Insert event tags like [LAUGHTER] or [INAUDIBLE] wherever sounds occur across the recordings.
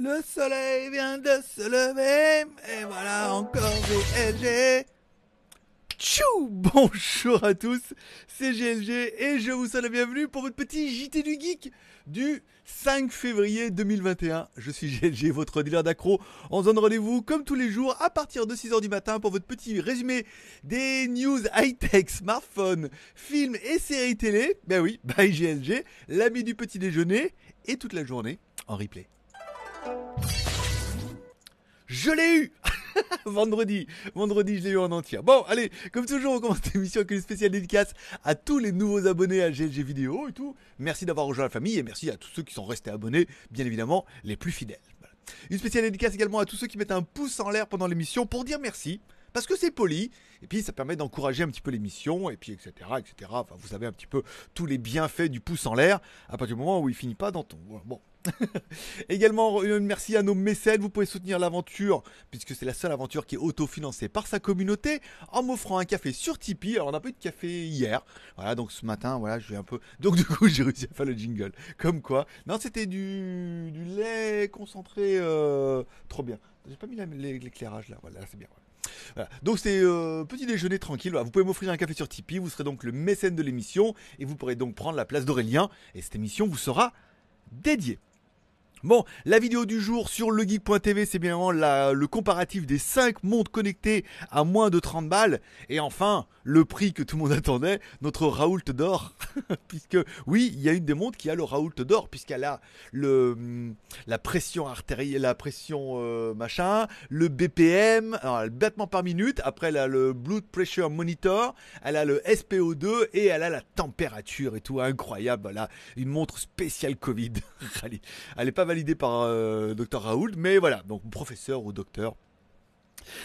Le soleil vient de se lever, et voilà encore GLG. Tchou Bonjour à tous, c'est GLG et je vous souhaite la bienvenue pour votre petit JT du Geek du 5 février 2021. Je suis GLG, votre dealer d'accro. On se donne rendez-vous comme tous les jours à partir de 6h du matin pour votre petit résumé des news high-tech, smartphones, films et séries télé. Ben oui, bye GLG, l'ami du petit déjeuner et toute la journée en replay. Je l'ai eu [LAUGHS] vendredi, vendredi, je l'ai eu en entier. Bon, allez, comme toujours, on commence [LAUGHS] l'émission avec une spéciale dédicace à tous les nouveaux abonnés à GLG Vidéo et tout. Merci d'avoir rejoint la famille et merci à tous ceux qui sont restés abonnés, bien évidemment, les plus fidèles. Une spéciale dédicace également à tous ceux qui mettent un pouce en l'air pendant l'émission pour dire merci. Parce que c'est poli, et puis ça permet d'encourager un petit peu l'émission, et puis etc. etc. Enfin, vous savez un petit peu tous les bienfaits du pouce en l'air à partir du moment où il finit pas dans ton. Bon, [LAUGHS] Également, merci à nos mécènes. Vous pouvez soutenir l'aventure, puisque c'est la seule aventure qui est autofinancée par sa communauté, en m'offrant un café sur Tipeee. Alors, on a pas eu de café hier. Voilà, donc ce matin, voilà, je vais un peu. Donc, du coup, [LAUGHS] j'ai réussi à faire le jingle. Comme quoi. Non, c'était du... lait concentré. Euh, trop bien. J'ai pas mis l'éclairage là. Voilà, c'est bien. Donc c'est euh, petit déjeuner tranquille. Vous pouvez m'offrir un café sur Tipeee. Vous serez donc le mécène de l'émission et vous pourrez donc prendre la place d'Aurélien. Et cette émission vous sera dédiée. Bon, la vidéo du jour sur legeek.tv, c'est bien le comparatif des 5 montres connectées à moins de 30 balles. Et enfin, le prix que tout le monde attendait, notre Raoult d'or. [LAUGHS] puisque, oui, il y a une des montres qui a le Raoult d'or, puisqu'elle a le, la pression artérielle, la pression euh, machin, le BPM, le battement par minute. Après, elle a le Blood Pressure Monitor, elle a le SPO2 et elle a la température et tout. Incroyable, là, une montre spéciale Covid. [LAUGHS] Allez, elle pas validé par euh, Dr Raoult, mais voilà, donc professeur ou docteur.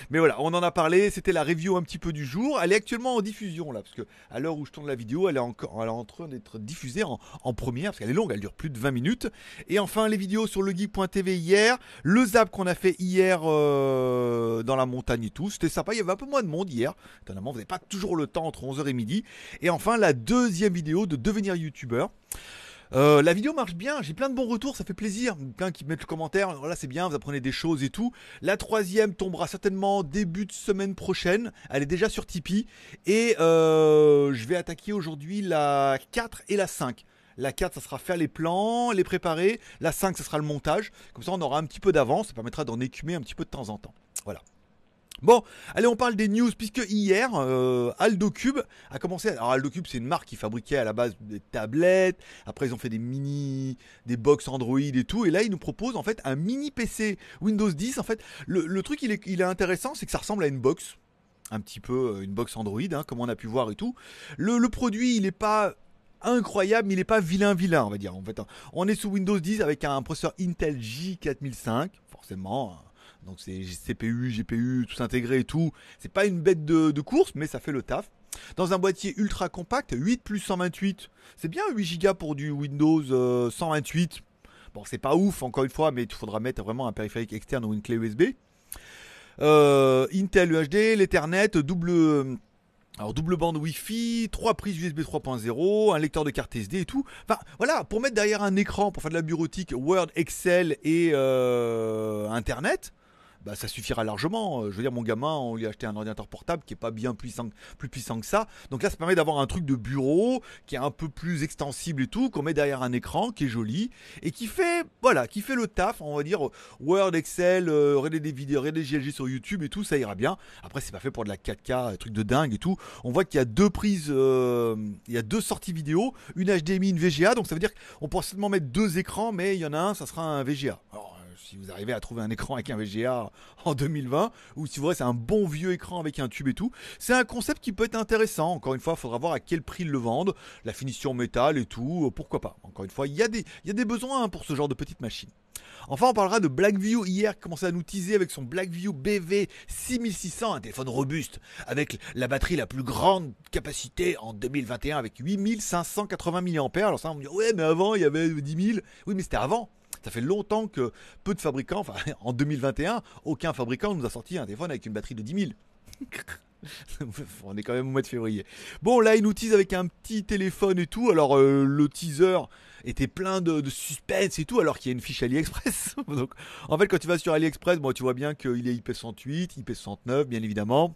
Mais voilà, on en a parlé, c'était la review un petit peu du jour. Elle est actuellement en diffusion là, parce que à l'heure où je tourne la vidéo, elle est encore elle est en train d'être diffusée en, en, première, parce qu'elle est longue, elle dure plus de 20 minutes. Et enfin, les vidéos sur legeek.tv hier, le zap qu'on a fait hier euh, dans la montagne et tout, c'était sympa, il y avait un peu moins de monde hier. Étonnamment, vous n'avez pas toujours le temps entre 11h et midi. Et enfin, la deuxième vidéo de devenir youtubeur. Euh, la vidéo marche bien, j'ai plein de bons retours, ça fait plaisir. Plein qui mettent le commentaire, voilà, c'est bien, vous apprenez des choses et tout. La troisième tombera certainement début de semaine prochaine. Elle est déjà sur Tipeee. Et euh, je vais attaquer aujourd'hui la 4 et la 5. La 4, ça sera faire les plans, les préparer. La 5, ça sera le montage. Comme ça, on aura un petit peu d'avance. Ça permettra d'en écumer un petit peu de temps en temps. Voilà. Bon, allez, on parle des news, puisque hier, euh, Aldo Cube a commencé. Alors, Aldo Cube, c'est une marque qui fabriquait à la base des tablettes. Après, ils ont fait des mini, des box Android et tout. Et là, ils nous proposent en fait un mini PC Windows 10. En fait, le, truc, il est, intéressant, c'est que ça ressemble à une box. Un petit peu euh, une box Android, hein, comme on a pu voir et tout. Le, produit, il n'est pas incroyable, mais il n'est pas vilain, vilain, on va dire. En fait, hein, on est sous Windows 10 avec un processeur Intel J4005, forcément hein. Donc c'est CPU, GPU, tout intégré et tout. C'est pas une bête de, course, mais ça fait le taf. Dans un boîtier ultra compact, 8 plus 128, c'est bien 8 Go pour du Windows 128. Euh, bon, c'est pas ouf, encore une fois, mais il faudra mettre vraiment un périphérique externe ou une clé USB. Euh, Intel UHD, l'Ethernet, double... Alors double bande Wi-Fi, trois prises USB 3.0, un lecteur de carte SD et tout. Enfin voilà, pour mettre derrière un écran, pour faire de la bureautique, Word, Excel et euh, Internet, bah, ça suffira largement. Euh, je veux dire, mon gamin, on lui a acheté un ordinateur portable qui est pas bien plus puissant que ça. Donc là, ça permet d'avoir un truc de bureau qui est un peu plus extensible et tout, qu'on met derrière un écran, qui est joli et qui fait, voilà, qui fait le taf. On va dire Word, Excel, euh, regarder des vidéos, regarder des GLG sur YouTube et tout, ça ira bien. Après, c'est pas fait pour de la 4K, euh, truc de dingue et tout. On voit qu'il y a deux prises, euh, il y a deux sorties vidéo, une HDMI, une VGA. Donc ça veut dire qu'on pourra seulement mettre deux écrans, mais il y en a un, ça sera un VGA si vous arrivez à trouver un écran avec un VGA en 2020, ou si vous voulez, c'est un bon vieux écran avec un tube et tout, c'est un concept qui peut être intéressant. Encore une fois, il faudra voir à quel prix ils le vendent, la finition métal et tout, euh, pourquoi pas. Encore une fois, il y, a des, besoins hein, pour ce genre de petite machine. Enfin, on parlera de Blackview hier qui commençait à nous teaser avec son Blackview BV 6600, un téléphone robuste avec la batterie la plus grande capacité en 2021 avec 8580 mAh. Alors ça, on me dit ouais, mais avant il y avait 10 000. Oui, mais c'était avant. Ça fait longtemps que peu de fabricants, enfin [LAUGHS] en 2021, aucun fabricant nous a sorti un téléphone avec une batterie de 10 000. [LAUGHS] On est quand même au mois de février. Bon, là, ils nous tease avec un petit téléphone et tout. Alors, euh, le teaser était plein de, suspense et tout, alors qu'il y a une fiche AliExpress. [LAUGHS] Donc, en fait, quand tu vas sur AliExpress, tu vois bien qu'il est IP68, IP69, bien évidemment.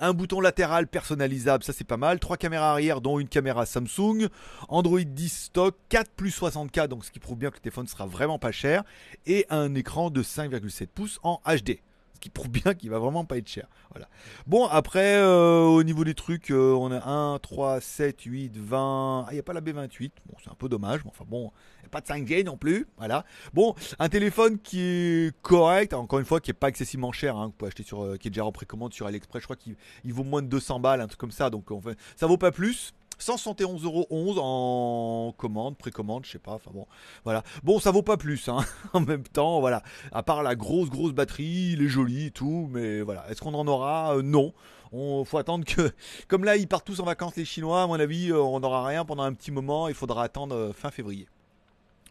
Un bouton latéral personnalisable, ça c'est pas mal. Trois caméras arrière, dont une caméra Samsung. Android 10 stock, 4 plus 60K, donc ce qui prouve bien que le téléphone sera vraiment pas cher. Et un écran de 5,7 pouces en HD qui prouve bien qu'il va vraiment pas être cher. Voilà. Bon, après, euh, au niveau des trucs, euh, on a 1, 3, 7, 8, 20. Ah, il n'y a pas la B28. Bon, c'est un peu dommage, mais enfin bon, a pas de 5G non plus. Voilà. Bon, un téléphone qui est correct, encore une fois, qui n'est pas excessivement cher, hein. vous pouvez acheter sur, euh, qui est déjà en précommande sur AliExpress. Je crois qu'il vaut moins de 200 balles, un truc comme ça. Donc, en fait, ça vaut pas plus. 171,11 en commande, précommande, je sais pas. Enfin bon, voilà. Bon, ça vaut pas plus, hein, [LAUGHS] en même temps, voilà. À part la grosse, grosse batterie, il est joli et tout, mais voilà. Est-ce qu'on en aura euh, Non. On faut attendre que, [LAUGHS] comme là, ils partent tous en vacances, les Chinois, à mon avis, euh, on n'aura rien pendant un petit moment. Il faudra attendre euh, fin février.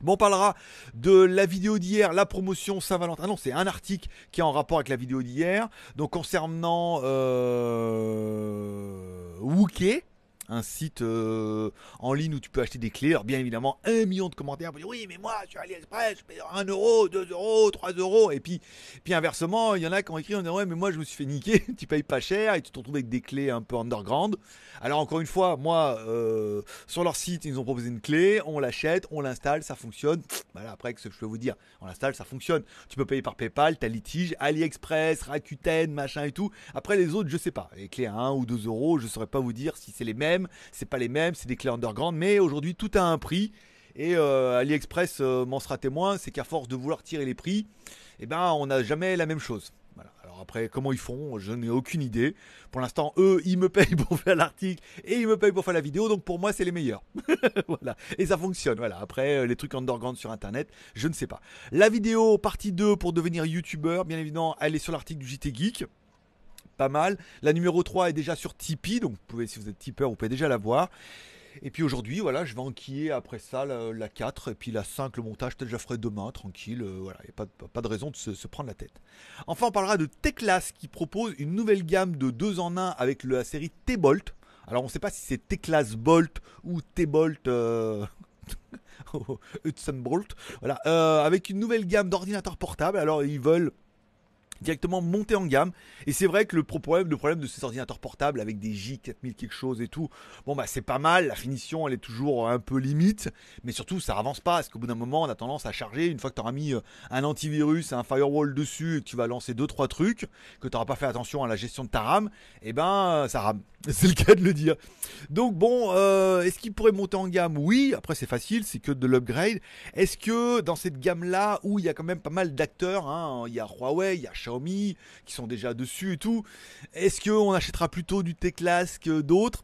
Bon, on parlera de la vidéo d'hier, la promotion Saint-Valentin. Ah non, c'est un article qui est en rapport avec la vidéo d'hier. Donc concernant euh, un site euh, en ligne où tu peux acheter des clés. Alors bien évidemment, un million de commentaires oui, mais moi, sur AliExpress, je paye 1 euro, 2 euros, 3 euros. Et puis, puis inversement, il y en a qui ont écrit on ouais, mais moi, je me suis fait niquer, [LAUGHS] tu payes pas cher et tu te retrouves avec des clés un peu underground. Alors encore une fois, moi, euh, sur leur site, ils ont proposé une clé, on l'achète, on l'installe, ça fonctionne. Voilà, après, ce que je peux vous dire, on l'installe, ça fonctionne. Tu peux payer par PayPal, ta litige, AliExpress, Rakuten, machin et tout. Après, les autres, je sais pas. Les clés à 1 ou 2 euros, je saurais pas vous dire si c'est les mêmes c'est pas les mêmes, c'est des clés underground, mais aujourd'hui tout a un prix. Et euh, AliExpress euh, m'en sera témoin, c'est qu'à force de vouloir tirer les prix, Et eh ben, on n'a jamais la même chose. Alors après, comment ils font Je n'ai aucune idée. Pour l'instant, eux, ils me payent [LAUGHS] pour faire l'article et ils me payent pour faire la vidéo, donc pour moi, c'est les meilleurs. [LAUGHS] voilà. Et ça fonctionne. Voilà. Après, euh, les trucs underground sur Internet, je ne sais pas. La vidéo partie 2 pour devenir youtubeur bien évidemment, elle est sur l'article du JT Geek pas mal. La numéro 3 est déjà sur Tipeee, donc vous pouvez, si vous êtes tipeur, vous pouvez déjà la voir. Et puis aujourd'hui, voilà, je vais enquiller après ça la, 4 et puis la 5, le montage, peut je ferai demain, tranquille. Euh, voilà, il n'y a pas, de raison de se, prendre la tête. Enfin, on parlera de Teclas qui propose une nouvelle gamme de 2 en 1 avec la série T-Bolt. Alors, on ne sait pas si c'est Teclas Bolt ou T-Bolt. Euh, [LAUGHS] Hudson Bolt, voilà, euh, avec une nouvelle gamme d'ordinateurs portables. Alors ils veulent directement monter en gamme. Et c'est vrai que le problème, le problème de ces ordinateurs portables avec des J4000 quelque chose et tout, bon bah c'est pas mal, la finition elle est toujours euh, un peu limite, mais surtout ça avance pas, parce qu'au bout d'un moment on a tendance à charger, une fois que tu auras mis euh, un antivirus, un firewall dessus, et tu vas lancer deux, trois trucs, que tu n'auras pas fait attention à la gestion de ta RAM, et eh ben euh, ça rame, [LAUGHS] c'est le cas de le dire. Donc bon, est-ce qu'il pourrait monter en gamme Oui, après c'est facile, c'est que de l'upgrade. Est-ce que dans cette gamme là, où il y a quand même pas mal d'acteurs, hein, il y a Huawei, il y a Xiaomi, qui sont déjà dessus et tout. Est-ce qu'on achètera plutôt du Teclas que d'autres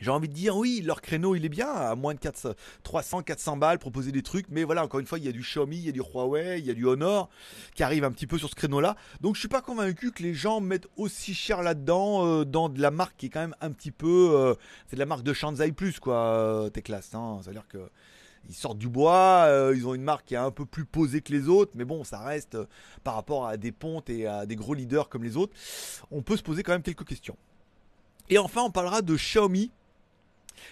j'ai envie de dire oui, leur créneau il est bien à moins de 4 300, 400 balles, proposer des trucs, mais voilà encore une fois il y a du Xiaomi, il y a du Huawei, il y a du Honor qui arrive un petit peu sur ce créneau-là. Donc je suis pas convaincu que les gens mettent aussi cher là-dedans euh, dans de la marque qui est quand même un petit peu, euh, c'est de la marque de Shanzai plus quoi, euh, hein. ça dire que ils sortent du bois, euh, ils ont une marque qui est un peu plus posée que les autres, mais bon, ça reste euh, par rapport à des pontes et à des gros leaders comme les autres, on peut se poser quand même quelques questions. Et enfin, on parlera de Xiaomi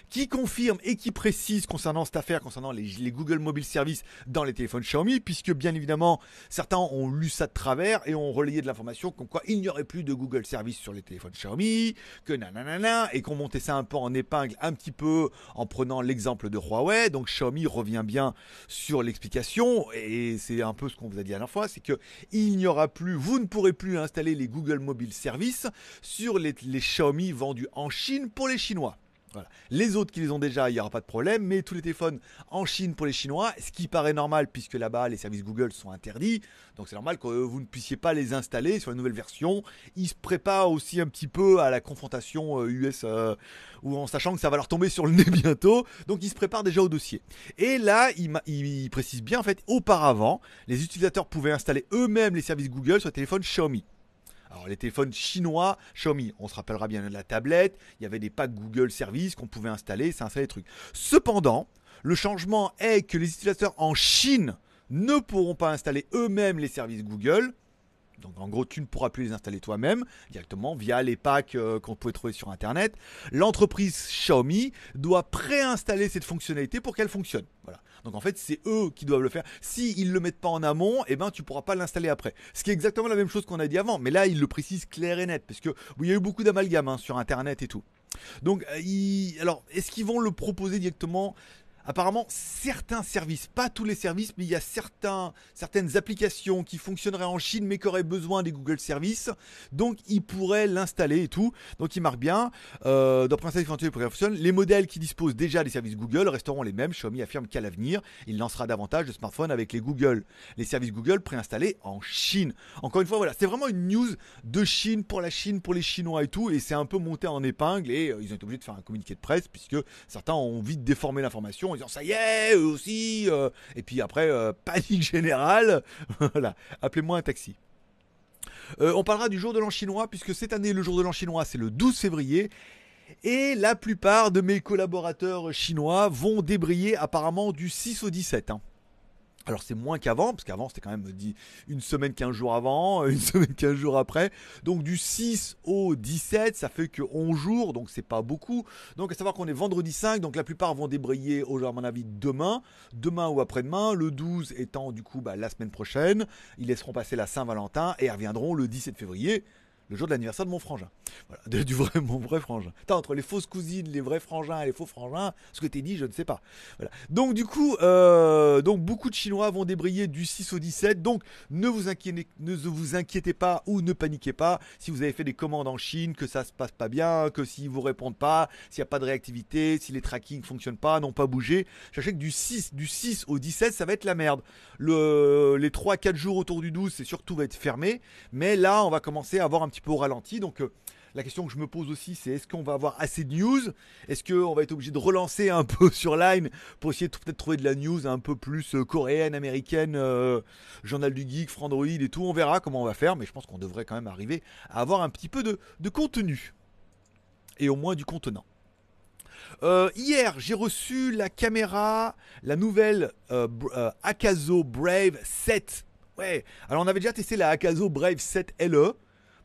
qui confirme et qui précise concernant cette affaire, concernant les, Google Mobile Services dans les téléphones Xiaomi, puisque bien évidemment certains ont lu ça de travers et ont relayé de l'information comme quoi il n'y aurait plus de Google Services sur les téléphones Xiaomi, que nanana, et qu'on montait ça un peu en épingle, un petit peu en prenant l'exemple de Huawei. Donc Xiaomi revient bien sur l'explication, et c'est un peu ce qu'on vous a dit à la fois, c'est que il n'y aura plus, vous ne pourrez plus installer les Google Mobile Services sur les, les Xiaomi vendus en Chine pour les Chinois. Les autres qui les ont déjà, il n'y aura pas de problème, mais tous les téléphones en Chine pour les Chinois, ce qui paraît normal puisque là-bas les services Google sont interdits, donc c'est normal que vous ne puissiez pas les installer sur la nouvelle version. Ils se préparent aussi un petit peu à la confrontation US, euh, euh, ou en sachant que ça va leur tomber sur le nez [LAUGHS] bientôt, donc ils se préparent déjà au dossier. Et là, ils il précisent bien en fait, auparavant, les utilisateurs pouvaient installer eux-mêmes les services Google sur les téléphones Xiaomi. Alors les téléphones chinois, Xiaomi, on se rappellera bien de la tablette, il y avait des packs Google Services qu'on pouvait installer, C'est un des trucs. Cependant, le changement est que les utilisateurs en Chine ne pourront pas installer eux-mêmes les services Google, donc en gros, tu ne pourras plus les installer toi-même directement via les packs euh, qu'on pouvait trouver sur Internet. L'entreprise Xiaomi doit préinstaller cette fonctionnalité pour qu'elle fonctionne. Voilà. Donc en fait, c'est eux qui doivent le faire. S'ils ne le mettent pas en amont, et eh ben, tu pourras pas l'installer après. Ce qui est exactement la même chose qu'on a dit avant, mais là, ils le précisent clair et net, parce que y a eu beaucoup d'amalgames hein, sur Internet et tout. Donc, euh, alors, est-ce qu'ils vont le proposer directement apparemment certains services, pas tous les services, mais il y a certains, certaines applications qui fonctionneraient en Chine mais qui auraient besoin des Google Services. Donc ils pourraient l'installer et tout. Donc il marque bien. Euh, dans Princess Eventuelle les modèles qui disposent déjà des services Google resteront les mêmes. Xiaomi affirme qu'à l'avenir, il lancera davantage de smartphones avec les Google, les services Google préinstallés en Chine. Encore une fois, voilà, c'est vraiment une news de Chine pour la Chine, pour les Chinois et tout. Et c'est un peu monté en épingle et euh, ils ont été obligés de faire un communiqué de presse puisque certains ont envie de déformer l'information en disant ça y est, eux aussi. Euh. et puis après, euh, [LAUGHS] panique générale. [LAUGHS] voilà, appelez-moi un taxi. Euh, on parlera du jour de l'an chinois, puisque cette année, le jour de l'an chinois, c'est le 12 février. Et la plupart de mes collaborateurs chinois vont débriller apparemment du 6 au 17. Alors c'est moins qu'avant, parce qu'avant c'était quand même dit une semaine, 15 jours avant, [LAUGHS] une semaine, 15 jours après. Donc du 6 au 17, ça fait que 11 jours, donc c'est pas beaucoup. Donc à savoir qu'on est vendredi 5, donc la plupart vont débrayer, à mon avis, demain, demain ou après-demain. Le 12 étant du coup bah, la semaine prochaine, ils laisseront passer la Saint-Valentin et reviendront le 17 février le jour de l'anniversaire de mon frangin. Voilà, du vrai, mon vrai frangin. entre les fausses cousines, les vrais frangins et les faux frangins, ce que t'es dit, je ne sais pas. Voilà. Donc, du coup, euh, donc beaucoup de Chinois vont débriller du 6 au 17. Donc, ne vous, inquiétez, ne vous inquiétez pas ou ne paniquez pas si vous avez fait des commandes en Chine, que ça se passe pas bien, que s'ils vous répondent pas, s'il n'y a pas de réactivité, si les tracking fonctionnent pas, n'ont pas bougé. Sachez que du 6, du 6 au 17, ça va être la merde. Le, les 3-4 jours autour du 12, c'est surtout va être fermé. Mais là, on va commencer à avoir un petit peu au ralenti. Donc euh, la question que je me pose aussi, c'est est-ce qu'on va avoir assez de news Est-ce qu'on va être obligé de relancer un [LAUGHS] peu sur Line pour essayer de peut-être trouver de la news un peu plus euh, coréenne, américaine, euh, Journal du Geek, Frandroid et tout On verra comment on va faire, mais je pense qu'on devrait quand même arriver à avoir un petit peu de, contenu. Et au moins du contenant. hier, j'ai reçu la caméra, la nouvelle Akaso Akazo Brave 7. Ouais, alors on avait déjà testé la Akazo Brave 7 LE.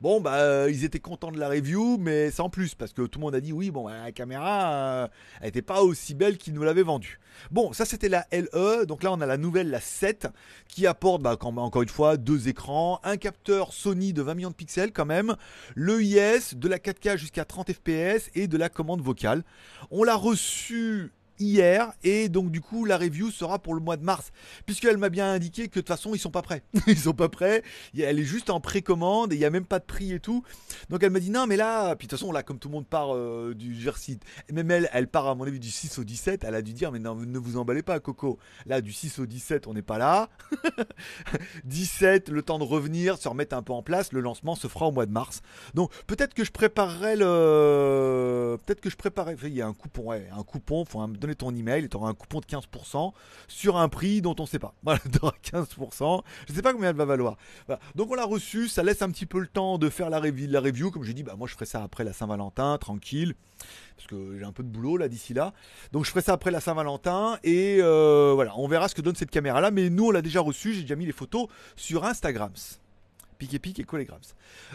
Bon, bah, euh, ils étaient contents de la review, mais sans plus, parce que tout le monde a dit oui, bon, la caméra, n'était euh, pas aussi belle qu'ils nous l'avaient vendue. Bon, ça c'était la LE, donc là on a la nouvelle, la 7, qui apporte, bah, encore une fois, deux écrans, un capteur Sony de 20 millions de pixels quand même, le IS, de la 4K jusqu'à 30 FPS et de la commande vocale. On l'a reçu hier et donc du coup la review sera pour le mois de mars puisqu'elle m'a bien indiqué que de toute façon ils sont pas prêts [LAUGHS] ils sont pas prêts elle est juste en précommande et il y a même pas de prix et tout donc elle m'a dit non mais là puis de toute façon là comme tout le monde part euh, du Jersey même elle elle part à mon avis du 6 au 17 elle a dû dire mais non, ne vous emballez pas Coco là du 6 au 17 on n'est pas là 17 [LAUGHS] le temps de revenir se remettre un peu en place le lancement se fera au mois de mars donc peut-être que je préparerai le peut-être que je préparerai il y a un coupon ouais, un coupon faut un ton email et tu auras un coupon de 15% sur un prix dont on ne sait pas. [LAUGHS] Voilà, tu 15%. Je ne sais pas combien elle va valoir. Donc on l'a reçu, ça laisse un petit peu le temps de faire la, review, la review. Comme je dis, bah, moi je ferai ça après la Saint-Valentin, tranquille. Parce que j'ai un peu de boulot là d'ici là. Donc je ferai ça après la Saint-Valentin. Et euh, voilà, on verra ce que donne cette caméra là. Mais nous on l'a déjà reçu, j'ai déjà mis les photos sur instagram Pique Pique et les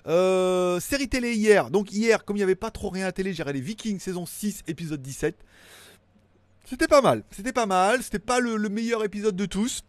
Euh, série télé hier. Donc hier, comme il n'y avait pas trop rien à télé, j'ai regardé Vikings saison 6, épisode 17. C'était pas mal, c'était pas mal, c'était pas le, meilleur épisode de tous.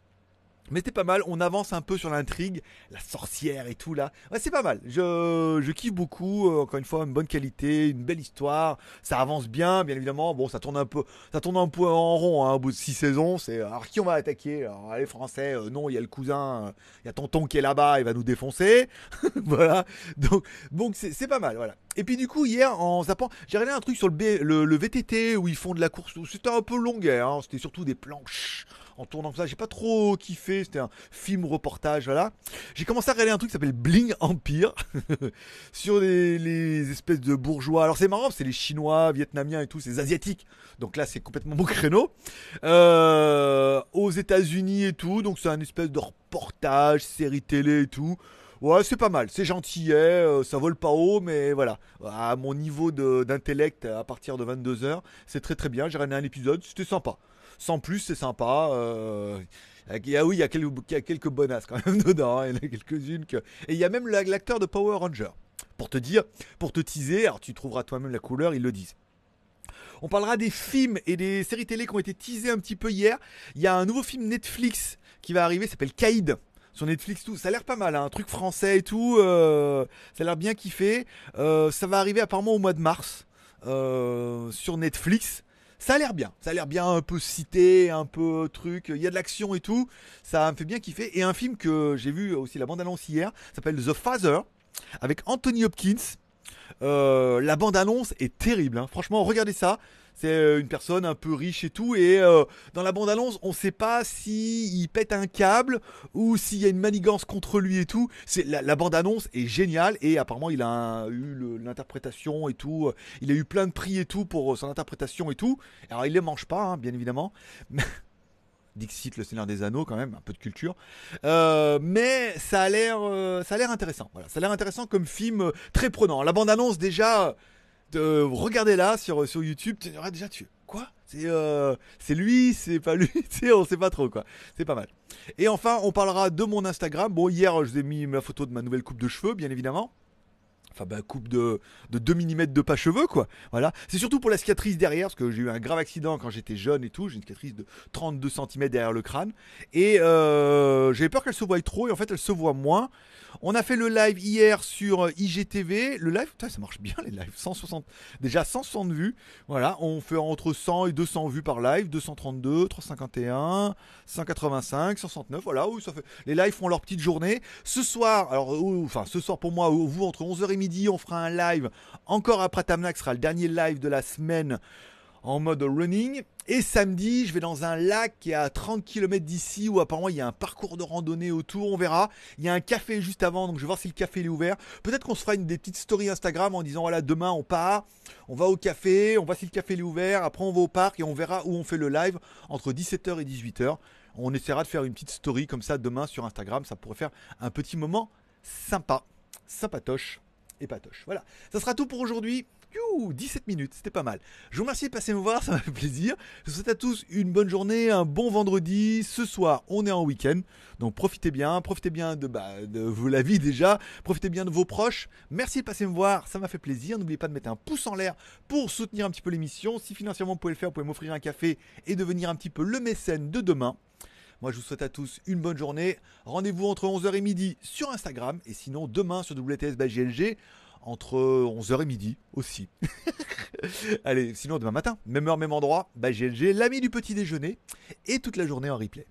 Mais c'était pas mal, on avance un peu sur l'intrigue, la sorcière et tout là. Ouais, c'est pas mal, je, je kiffe beaucoup, euh, encore une fois, une bonne qualité, une belle histoire, ça avance bien, bien évidemment. Bon, ça tourne un peu, ça tourne un peu en rond, hein, bout de six saisons. C'est alors qui on va attaquer Les Français, euh, non, il y a le cousin, euh, il y a tonton qui est là-bas, il va nous défoncer. [LAUGHS] voilà, donc, bon, c'est pas mal, voilà. Et puis du coup hier en zappant, j'ai regardé un truc sur le, B, le, VTT où ils font de la course. C'était un peu long, hein, c'était surtout des planches en tournant ça. J'ai pas trop kiffé, c'était un film reportage, voilà. J'ai commencé à regarder un truc qui s'appelle Bling Empire [LAUGHS] sur les, les, espèces de bourgeois. Alors c'est marrant, c'est les Chinois, Vietnamiens et tout, c'est Asiatiques. Donc là c'est complètement mon créneau. Euh, aux États-Unis et tout, donc c'est un espèce de reportage, série télé et tout ouais, c'est pas mal, c'est gentil euh, ça vole pas haut, mais voilà. À mon niveau d'intellect à partir de 22h, c'est très très bien. J'ai ramené un épisode, c'était sympa. Sans plus, c'est sympa. Il euh, ah oui, il y a quelques, il bonasses quand même [LAUGHS] dedans. Hein. il y en a quelques-unes Et il y a même l'acteur de Power Ranger. Pour te dire, pour te teaser, alors tu trouveras toi-même la couleur, ils le disent. On parlera des films et des séries télé qui ont été teasés un petit peu hier. Il y a un nouveau film Netflix qui va arriver, s'appelle Kaïd sur Netflix, tout. Ça a l'air pas mal, hein. un truc français et tout. Euh, ça a l'air bien kiffé. Euh, ça va arriver apparemment au mois de mars euh, sur Netflix. Ça a l'air bien. Ça a l'air bien un peu cité, un peu truc. Il y a de l'action et tout. Ça me fait bien kiffer. Et un film que j'ai vu aussi la bande-annonce hier s'appelle The Father avec Anthony Hopkins. la bande-annonce est terrible. Hein. Franchement, regardez ça. C'est euh, une personne un peu riche et tout. Et euh, dans la bande-annonce, on ne sait pas s'il pète un câble ou s'il y a une manigance contre lui et tout. C'est la, bande-annonce est géniale et apparemment il a eu l'interprétation et tout. Euh, il a eu plein de prix et tout pour son interprétation et tout. Alors il les mange pas, hein, bien évidemment. [LAUGHS] Dixit, le Seigneur des Anneaux, quand même, un peu de culture. mais ça a l'air, ça a l'air intéressant. Voilà, ça a l'air intéressant comme film très prenant. La bande annonce déjà regardez là sur, sur YouTube, tu ah, déjà tu quoi euh, c'est lui, c'est pas lui, [LAUGHS] on sait pas trop quoi. C'est pas mal. Et enfin, on parlera de mon Instagram. Bon, hier, je vous ai mis ma photo de ma nouvelle coupe de cheveux, bien évidemment. Enfin, bah, coupe de, 2 mm de pas cheveux, quoi. Voilà. C'est surtout pour la cicatrice derrière, parce que j'ai eu un grave accident quand j'étais jeune et tout. J'ai une cicatrice de 32 cm derrière le crâne. Et euh, j'avais peur qu'elle se voie trop, et en fait, elle se voit moins. On a fait le live hier sur euh, IGTV. Le live, ça marche bien, les lives. déjà 160 vues. Voilà. On fait entre 100 et 200 vues par live. 232, 351, 185, 169. Voilà. Où ça Les lives font leur petite journée. Ce soir, alors, enfin, ce soir pour moi, vous, entre 11h et midi on fera un live encore après Tamnak, sera le dernier live de la semaine en mode running. Et samedi, je vais dans un lac qui est à 30 km d'ici où apparemment il y a un parcours de randonnée autour, on verra. Il y a un café juste avant, donc je vais voir si le café est ouvert. Peut-être qu'on se fera une, des petites stories Instagram en disant voilà, demain on part, on va au café, on voit si le café est ouvert, après on va au parc et on verra où on fait le live entre 17h et 18h. On essaiera de faire une petite story comme ça demain sur Instagram, ça pourrait faire un petit moment sympa, sympatoche et patoche. Voilà, ça sera tout pour aujourd'hui. 17 minutes, c'était pas mal. Je vous remercie de passer me voir, [LAUGHS] ça m'a fait plaisir. Je vous souhaite à tous une bonne journée, un bon vendredi. Ce soir, on est en week-end, donc profitez bien, profitez bien de, bah, de la vie déjà, profitez bien de vos proches. Merci de passer me voir, ça m'a fait plaisir. N'oubliez pas de mettre un pouce en l'air pour soutenir un petit peu l'émission. Si financièrement vous pouvez le faire, vous pouvez m'offrir un café et devenir un petit peu le mécène de demain. Moi, je vous souhaite à tous une bonne journée. Rendez-vous entre 11h et midi sur Instagram et sinon demain sur WTS by GLG entre 11h et midi aussi. [LAUGHS] Allez, sinon demain matin, même heure, même endroit, by GLG, l'ami du petit déjeuner et toute la journée en replay.